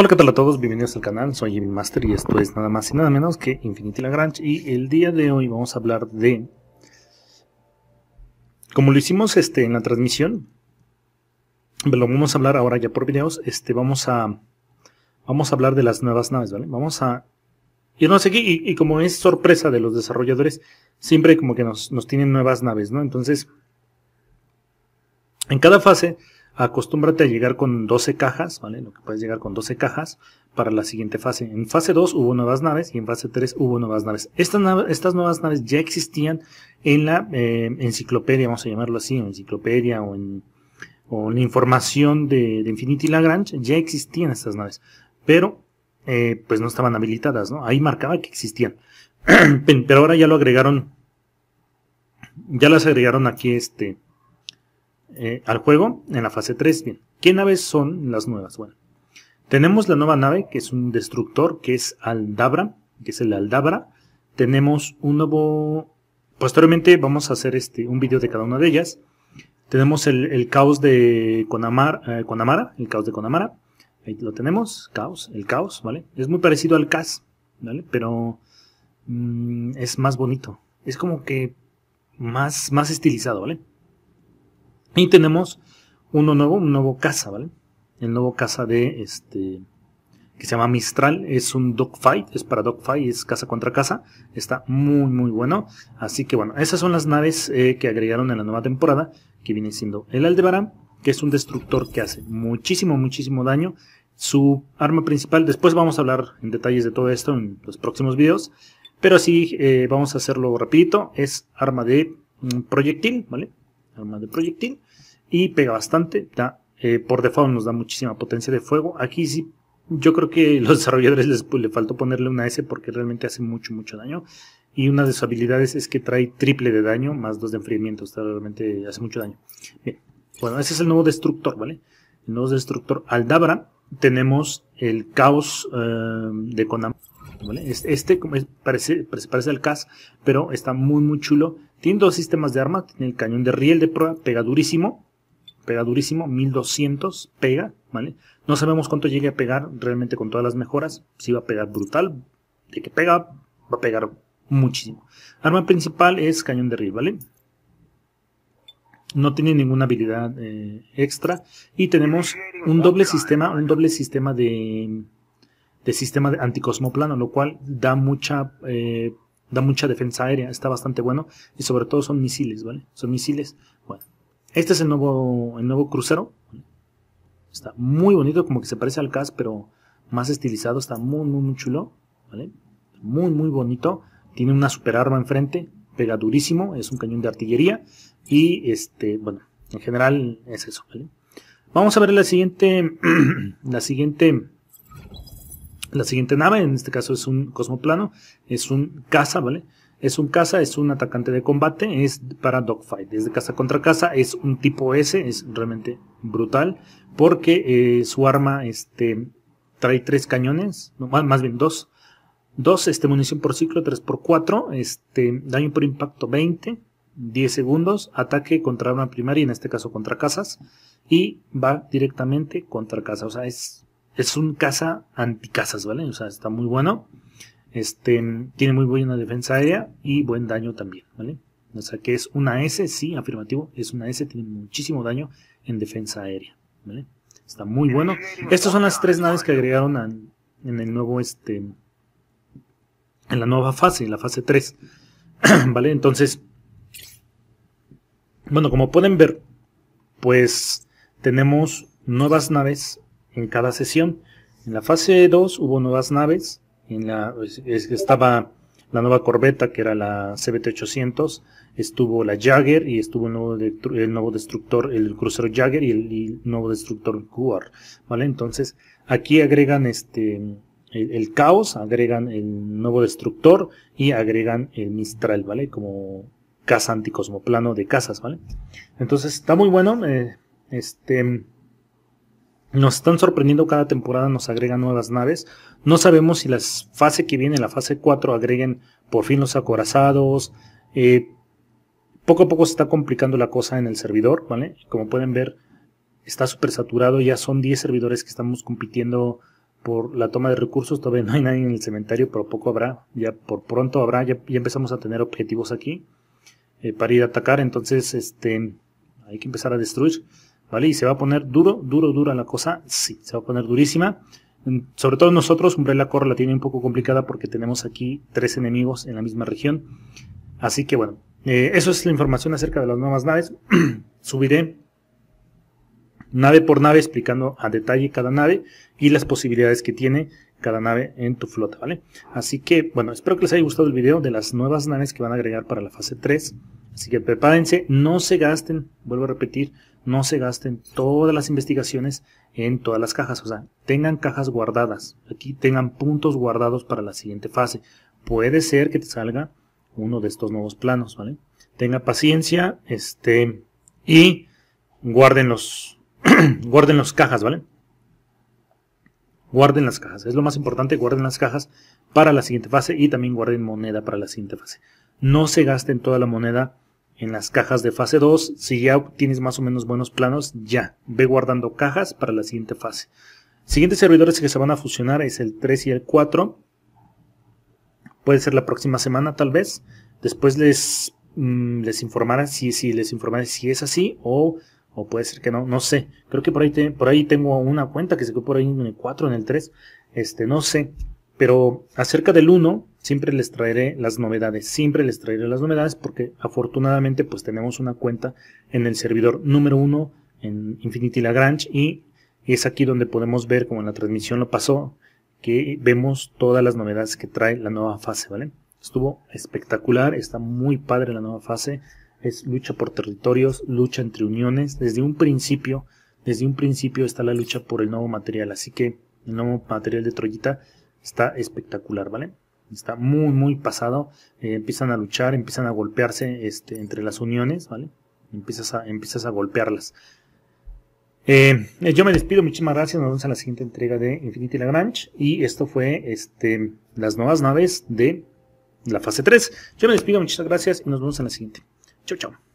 Hola, ¿qué tal a todos? Bienvenidos al canal, soy Jimmy Master y esto es nada más y nada menos que Infinity Lagrange y el día de hoy vamos a hablar de... Como lo hicimos este, en la transmisión, lo vamos a hablar ahora ya por videos, este, vamos a vamos a hablar de las nuevas naves, ¿vale? Vamos a irnos aquí y, como es sorpresa de los desarrolladores, siempre como que nos, nos tienen nuevas naves, ¿no? Entonces, en cada fase acostúmbrate a llegar con 12 cajas, ¿vale? Lo que puedes llegar con 12 cajas para la siguiente fase. En fase 2 hubo nuevas naves y en fase 3 hubo nuevas naves. Estas, estas nuevas naves ya existían en la eh, enciclopedia, vamos a llamarlo así, en enciclopedia o en, o información de, Infinity Lagrange, ya existían estas naves, pero eh, pues no estaban habilitadas, ¿no? Ahí marcaba que existían. pero ahora ya lo agregaron, ya las agregaron aquí este eh, al juego en la fase 3. Bien, ¿qué naves son las nuevas? Bueno, tenemos la nueva nave que es un destructor que es Aldabra, que es el Aldabra. Tenemos un nuevo... Posteriormente vamos a hacer este, un vídeo de cada una de ellas. Tenemos el, caos de Conamar, eh, Conamara, el caos de Conamara. Ahí lo tenemos, caos, el caos, ¿vale? Es muy parecido al CAS, ¿vale? Pero mm, es más bonito. Es como que más, más estilizado, ¿vale? Y tenemos uno nuevo, un nuevo caza, ¿vale? El nuevo caza de este que se llama Mistral, es un dogfight, es para dogfight, es casa contra casa, está muy muy bueno, así que bueno, esas son las naves eh, que agregaron en la nueva temporada, que viene siendo el Aldebaran que es un destructor que hace muchísimo muchísimo daño, su arma principal, después vamos a hablar en detalles de todo esto en los próximos videos, pero así eh, vamos a hacerlo rapidito, es arma de mm, proyectil, ¿vale? arma de proyectil. Y pega bastante. Eh, por default nos da muchísima potencia de fuego. Aquí sí, yo creo que los desarrolladores les, pues, le faltó ponerle una S porque realmente hace mucho, mucho daño. Y una de sus habilidades es que trae triple de daño más dos de enfriamiento. está realmente hace mucho daño. Bueno, ese es el nuevo destructor, ¿vale? El nuevo destructor Aldabra tenemos el caos eh, de Konami. ¿vale? Este, parece, parece, el CAS, pero está muy muy chulo. Tiene dos sistemas de arma, tiene el cañón de riel de prueba, pega durísimo, pega durísimo, 1200 pega, ¿vale? No sabemos cuánto llegue a pegar realmente con todas las mejoras, si va a pegar brutal, de que pega, va a pegar muchísimo. Arma principal es cañón de riel, ¿vale? no tiene ninguna habilidad eh, extra y tenemos un doble sistema un doble sistema de, de sistema de anticosmoplano lo cual da mucha eh, da mucha defensa aérea está bastante bueno y sobre todo son misiles vale son misiles bueno este es el nuevo el nuevo crucero está muy bonito como que se parece al CAS pero más estilizado está muy muy muy chulo vale muy muy bonito tiene una super arma enfrente pega durísimo es un cañón de artillería y este, bueno, en general es eso, ¿vale? Vamos a ver la siguiente, la siguiente, la siguiente nave, en este caso es un cosmoplano, es un caza, ¿vale? Es un caza, es un atacante de combate, es para dogfight, es de caza contra casa es un tipo S, es realmente brutal, porque eh, su arma este, trae tres cañones, no, más, bien dos, dos, este, munición por ciclo, 3 por cuatro, este, daño por impacto 20, 10 segundos, ataque contra una primaria, en este caso contra casas, y va directamente contra casa. O sea, es, es un casa casas ¿vale? O sea, está muy bueno. Este, tiene muy buena defensa aérea y buen daño también, ¿vale? O sea, que es una S, sí, afirmativo, es una S, tiene muchísimo daño en defensa aérea, ¿vale? Está muy bueno. Estas son las tres naves que agregaron en el nuevo, este, en la nueva fase, en la fase 3, ¿vale? Entonces, bueno, como pueden ver, pues tenemos nuevas naves en cada sesión. En la fase 2 hubo nuevas naves. En la, estaba la nueva corbeta que era la CBT-800, estuvo la Jagger y estuvo el nuevo, destructor, el crucero Jagger y el, nuevo destructor Guar, ¿vale? Entonces, aquí agregan este el, el, Caos, agregan el nuevo destructor y agregan el Mistral, ¿vale? Como Casa Anticosmoplano de Casas, ¿vale? Entonces está muy bueno. Eh, este. Nos están sorprendiendo cada temporada, nos agregan nuevas naves. No sabemos si la fase que viene, la fase 4, agreguen por fin los acorazados. Eh, poco a poco se está complicando la cosa en el servidor, ¿vale? Como pueden ver, está súper saturado. Ya son 10 servidores que estamos compitiendo por la toma de recursos. Todavía no hay nadie en el cementerio, pero poco habrá. Ya por pronto habrá, ya empezamos a tener objetivos aquí. Eh, para ir a atacar. Entonces, este, hay que empezar a destruir. ¿Vale? Y se va a poner duro, duro, dura la cosa. Sí, se va a poner durísima. Mm, sobre todo nosotros, Umbrella Core la tiene un poco complicada porque tenemos aquí tres enemigos en la misma región. Así que bueno, eh, eso es la información acerca de las nuevas naves. Subiré nave por nave explicando a detalle cada nave y las posibilidades que tiene cada nave en tu flota, ¿vale? Así que, bueno, espero que les haya gustado el video de las nuevas naves que van a agregar para la fase 3. Así que prepárense, no se gasten, vuelvo a repetir, no se gasten todas las investigaciones en todas las cajas. O sea, tengan cajas guardadas. Aquí tengan puntos guardados para la siguiente fase. Puede ser que te salga uno de estos nuevos planos, ¿vale? Tenga paciencia, este, y guarden los, guarden los cajas, ¿vale? Guarden las cajas, es lo más importante, guarden las cajas para la siguiente fase y también guarden moneda para la siguiente fase. No se gasten toda la moneda en las cajas de fase 2. Si ya tienes más o menos buenos planos, ya ve guardando cajas para la siguiente fase. Siguientes servidores que se van a fusionar es el 3 y el 4. Puede ser la próxima semana tal vez. Después les, mm, les les si es así o o puede ser que no, no sé. Creo que por ahí, por ahí tengo una cuenta que se quedó por ahí en el 4, en el 3, este, no sé. Pero acerca del 1, siempre les traeré las novedades, siempre les traeré las novedades porque afortunadamente pues tenemos una cuenta en el servidor número 1 en Infinity Lagrange y es aquí donde podemos ver, como en la transmisión lo pasó, que vemos todas las novedades que trae la nueva fase, ¿vale? Estuvo espectacular, está muy padre la nueva fase, es lucha por territorios, lucha entre uniones. Desde un principio, desde un principio está la lucha por el nuevo material, así que el nuevo material de Troyita está espectacular, ¿vale? Está muy, muy pasado. Eh, empiezan a luchar, empiezan a golpearse este, entre las uniones, ¿vale? Empiezas a, empiezas a golpearlas. Eh, eh, yo me despido, muchísimas gracias. Nos vemos en la siguiente entrega de Infinity Lagrange. Y esto fue este, las nuevas naves de la fase 3. Yo me despido, muchísimas gracias y nos vemos en la siguiente. Ciao, ciao.